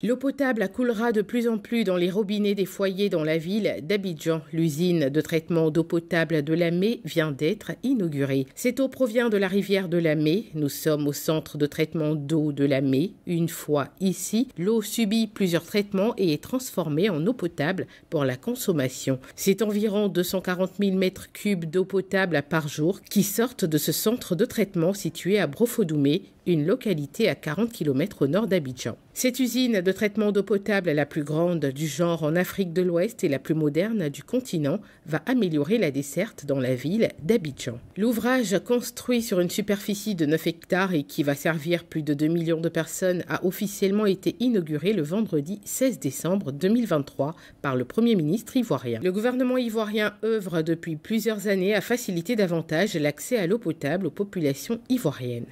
L'eau potable coulera de plus en plus dans les robinets des foyers dans la ville d'Abidjan. L'usine de traitement d'eau potable de la Mée vient d'être inaugurée. Cette eau provient de la rivière de la Mée. Nous sommes au centre de traitement d'eau de la Mée. Une fois ici, l'eau subit plusieurs traitements et est transformée en eau potable pour la consommation. C'est environ 240 000 mètres cubes d'eau potable par jour qui sortent de ce centre de traitement situé à Brofodoumé, une localité à 40 km au nord d'Abidjan. Cette usine de traitement d'eau potable la plus grande du genre en Afrique de l'Ouest et la plus moderne du continent va améliorer la desserte dans la ville d'Abidjan. L'ouvrage construit sur une superficie de 9 hectares et qui va servir plus de 2 millions de personnes a officiellement été inauguré le vendredi 16 décembre 2023 par le Premier ministre ivoirien. Le gouvernement ivoirien œuvre depuis plusieurs années à faciliter davantage l'accès à l'eau potable aux populations ivoiriennes.